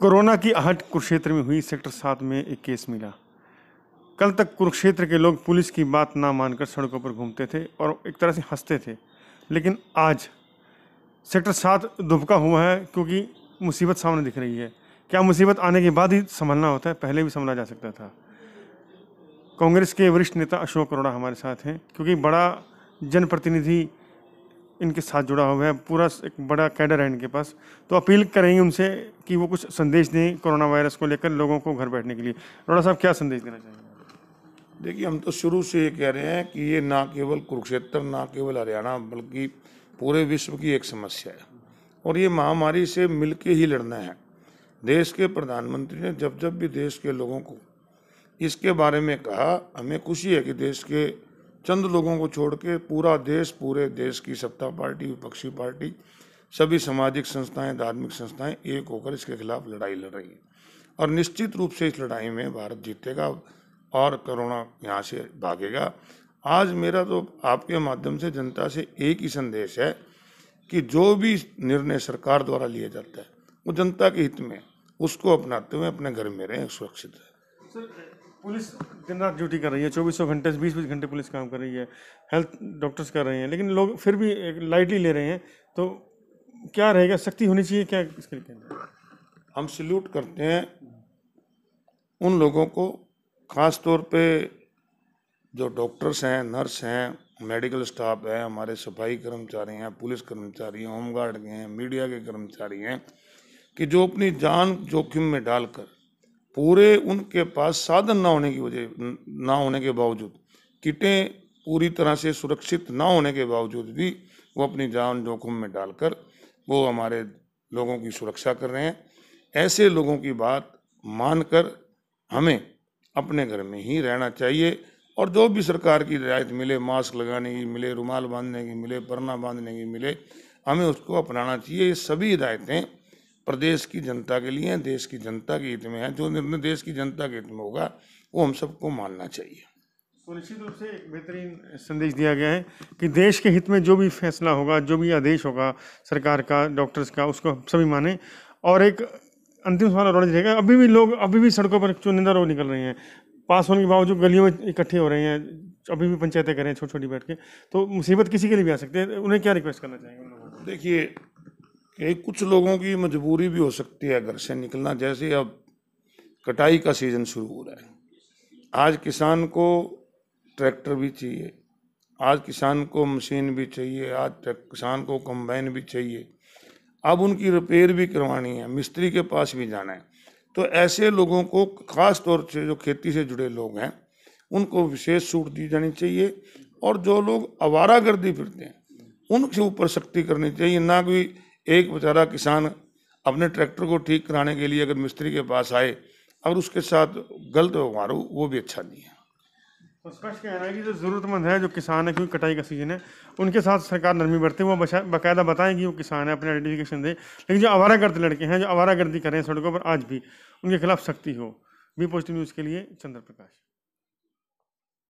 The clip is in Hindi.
कोरोना की आहट कुरुक्षेत्र में हुई सेक्टर सात में एक केस मिला कल तक कुरुक्षेत्र के लोग पुलिस की बात ना मानकर सड़कों पर घूमते थे और एक तरह से हंसते थे लेकिन आज सेक्टर सात दुबका हुआ है क्योंकि मुसीबत सामने दिख रही है क्या मुसीबत आने के बाद ही संभलना होता है पहले भी संभला जा सकता था कांग्रेस के वरिष्ठ नेता अशोक अरोड़ा हमारे साथ हैं क्योंकि बड़ा जनप्रतिनिधि इनके साथ जुड़ा हुआ है पूरा एक बड़ा कैडर है इनके पास तो अपील करेंगे उनसे कि वो कुछ संदेश दें कोरोना वायरस को लेकर लोगों को घर बैठने के लिए रोड़ा साहब क्या संदेश देना चाहेंगे देखिए हम तो शुरू से ये कह रहे हैं कि ये ना केवल कुरुक्षेत्र ना केवल हरियाणा बल्कि पूरे विश्व की एक समस्या है और ये महामारी से मिल ही लड़ना है देश के प्रधानमंत्री ने जब जब भी देश के लोगों को इसके बारे में कहा हमें खुशी है कि देश के चंद लोगों को छोड़ के पूरा देश पूरे देश की सत्ता पार्टी विपक्षी पार्टी सभी सामाजिक संस्थाएं धार्मिक संस्थाएं एक होकर इसके खिलाफ लड़ाई लड़ रही है और निश्चित रूप से इस लड़ाई में भारत जीतेगा और करोना यहाँ से भागेगा आज मेरा तो आपके माध्यम से जनता से एक ही संदेश है कि जो भी निर्णय सरकार द्वारा लिया जाता है वो जनता के हित में उसको अपनाते हुए अपने घर में रहें सुरक्षित रहें पुलिस दिन रात ड्यूटी कर रही है चौबीसों घंटे से बीस बीस घंटे पुलिस काम कर रही है हेल्थ डॉक्टर्स कर रहे हैं लेकिन लोग फिर भी लाइटली ले रहे हैं तो क्या रहेगा सख्ती होनी चाहिए क्या इसके लिए हम सल्यूट करते हैं उन लोगों को ख़ास तौर पे जो डॉक्टर्स हैं नर्स हैं मेडिकल स्टाफ है हमारे सफाई कर्मचारी हैं पुलिस कर्मचारी हैं होमगार्ड के हैं मीडिया के कर्मचारी हैं कि जो अपनी जान जोखिम में डालकर पूरे उनके पास साधन ना होने की वजह ना होने के बावजूद किटें पूरी तरह से सुरक्षित ना होने के बावजूद भी वो अपनी जान जोखिम में डालकर वो हमारे लोगों की सुरक्षा कर रहे हैं ऐसे लोगों की बात मानकर हमें अपने घर में ही रहना चाहिए और जो भी सरकार की रियायत मिले मास्क लगाने की मिले रुमाल बांधने की मिले परना बांधने की मिले हमें उसको अपनाना चाहिए ये सभी हिदायतें प्रदेश की जनता के लिए देश की जनता के हित में है जो निर्णय देश की जनता के हित में होगा वो हम सबको मानना चाहिए सुनिश्चित रूप से एक बेहतरीन संदेश दिया गया है कि देश के हित में जो भी फैसला होगा जो भी आदेश होगा सरकार का डॉक्टर्स का उसको सभी माने और एक अंतिम सवाल और रहेगा अभी भी लोग अभी भी सड़कों पर चुनिंदा रोड निकल रहे हैं पास होने के बावजूद गलियों में इकट्ठे हो रहे हैं अभी भी पंचायतें कर रहे हैं छोटी छोटी बैठ के तो मुसीबत किसी के लिए भी आ सकती है उन्हें क्या रिक्वेस्ट करना चाहेंगे देखिए कि कुछ लोगों की मजबूरी भी हो सकती है घर से निकलना जैसे अब कटाई का सीज़न शुरू हो रहा है आज किसान को ट्रैक्टर भी चाहिए आज किसान को मशीन भी चाहिए आज किसान को कंबाइन भी चाहिए अब उनकी रिपेयर भी करवानी है मिस्त्री के पास भी जाना है तो ऐसे लोगों को ख़ास तौर से जो खेती से जुड़े लोग हैं उनको विशेष छूट दी जानी चाहिए और जो लोग आवारा गर्दी फिरते हैं उनके ऊपर सख्ती करनी चाहिए ना कोई एक बेचारा किसान अपने ट्रैक्टर को ठीक कराने के लिए अगर मिस्त्री के पास आए अगर उसके साथ गलत व्यवहार हो वो भी अच्छा नहीं है तो स्पष्ट कह रहा है कि जो ज़रूरतमंद है जो किसान है क्योंकि कटाई का सीजन है उनके साथ सरकार नरमी बरते वो बाकायदा बताएं कि वो किसान है अपने आइडेंटिफिकेशन दे लेकिन जो आवारा गर्द लड़के हैं जो आवारा गर्दी कर रहे हैं सड़कों पर आज भी उनके खिलाफ सख्ती हो बी पॉजिटिव न्यूज़ के लिए चंद्र प्रकाश